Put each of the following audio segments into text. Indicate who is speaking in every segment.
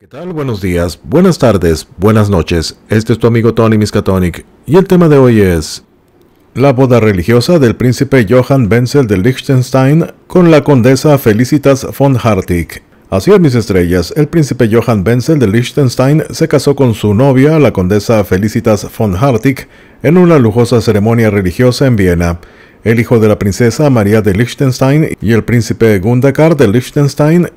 Speaker 1: ¿Qué tal? Buenos días, buenas tardes, buenas noches. Este es tu amigo Tony Miskatonic y el tema de hoy es la boda religiosa del príncipe Johann Wenzel de Liechtenstein con la condesa Felicitas von Hartig. Así es, mis estrellas, el príncipe Johann Wenzel de Liechtenstein se casó con su novia, la condesa Felicitas von Hartig, en una lujosa ceremonia religiosa en Viena. El hijo de la princesa María de Liechtenstein y el príncipe Gundakar de Liechtenstein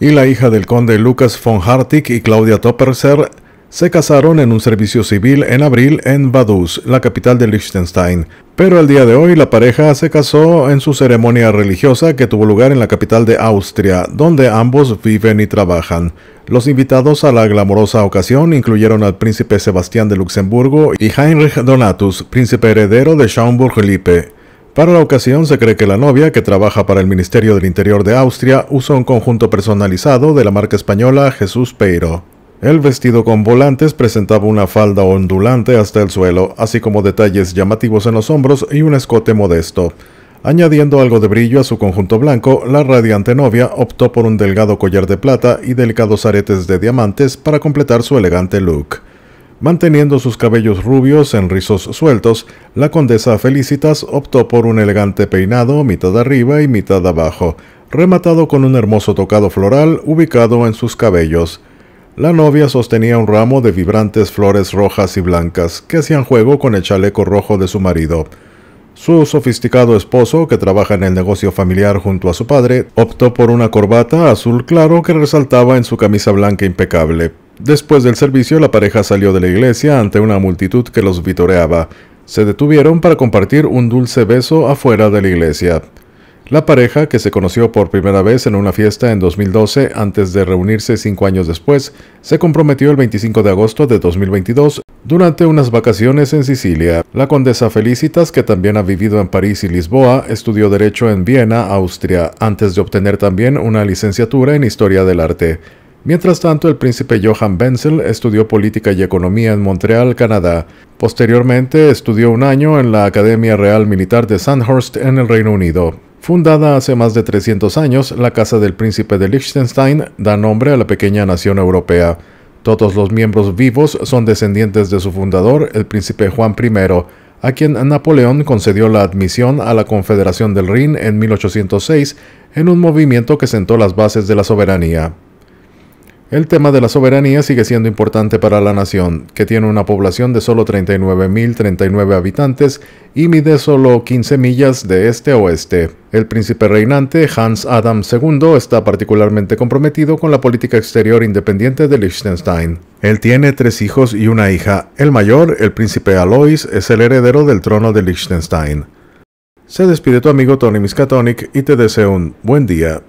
Speaker 1: y la hija del conde Lucas von Hartig y Claudia Topperser se casaron en un servicio civil en abril en Vaduz, la capital de Liechtenstein. Pero al día de hoy la pareja se casó en su ceremonia religiosa que tuvo lugar en la capital de Austria, donde ambos viven y trabajan. Los invitados a la glamorosa ocasión incluyeron al príncipe Sebastián de Luxemburgo y Heinrich Donatus, príncipe heredero de Schaumburg-Lippe. Para la ocasión se cree que la novia, que trabaja para el Ministerio del Interior de Austria, usó un conjunto personalizado de la marca española Jesús Peiro. El vestido con volantes presentaba una falda ondulante hasta el suelo, así como detalles llamativos en los hombros y un escote modesto. Añadiendo algo de brillo a su conjunto blanco, la radiante novia optó por un delgado collar de plata y delicados aretes de diamantes para completar su elegante look. Manteniendo sus cabellos rubios en rizos sueltos, la condesa Felicitas optó por un elegante peinado mitad arriba y mitad abajo, rematado con un hermoso tocado floral ubicado en sus cabellos. La novia sostenía un ramo de vibrantes flores rojas y blancas que hacían juego con el chaleco rojo de su marido. Su sofisticado esposo, que trabaja en el negocio familiar junto a su padre, optó por una corbata azul claro que resaltaba en su camisa blanca impecable, Después del servicio, la pareja salió de la iglesia ante una multitud que los vitoreaba. Se detuvieron para compartir un dulce beso afuera de la iglesia. La pareja, que se conoció por primera vez en una fiesta en 2012 antes de reunirse cinco años después, se comprometió el 25 de agosto de 2022 durante unas vacaciones en Sicilia. La condesa Felicitas, que también ha vivido en París y Lisboa, estudió Derecho en Viena, Austria, antes de obtener también una licenciatura en Historia del Arte. Mientras tanto, el príncipe Johann Benzel estudió política y economía en Montreal, Canadá. Posteriormente, estudió un año en la Academia Real Militar de Sandhurst en el Reino Unido. Fundada hace más de 300 años, la Casa del Príncipe de Liechtenstein da nombre a la pequeña nación europea. Todos los miembros vivos son descendientes de su fundador, el príncipe Juan I, a quien Napoleón concedió la admisión a la Confederación del Rin en 1806 en un movimiento que sentó las bases de la soberanía. El tema de la soberanía sigue siendo importante para la nación, que tiene una población de solo 39.039 habitantes y mide solo 15 millas de este a oeste. El príncipe reinante Hans Adam II está particularmente comprometido con la política exterior independiente de Liechtenstein. Él tiene tres hijos y una hija. El mayor, el príncipe Alois, es el heredero del trono de Liechtenstein. Se despide tu amigo Tony Miskatonic y te deseo un buen día.